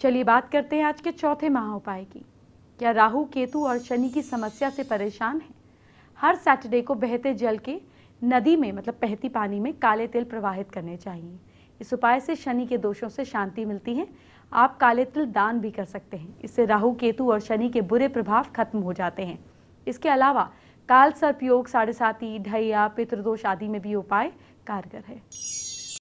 चलिए बात करते हैं आज के चौथे महा उपाय की क्या राहु केतु और शनि की समस्या से परेशान है हर सैटरडे को बहते जल के नदी में मतलब बहती पानी में काले तिल प्रवाहित करने चाहिए इस उपाय से शनि के दोषों से शांति मिलती है आप काले तिल दान भी कर सकते हैं इससे राहु केतु और शनि के बुरे प्रभाव खत्म हो जाते हैं इसके अलावा काल सर्पयोग साढ़े साथी ढैया पितृदोष आदि में भी उपाय कारगर है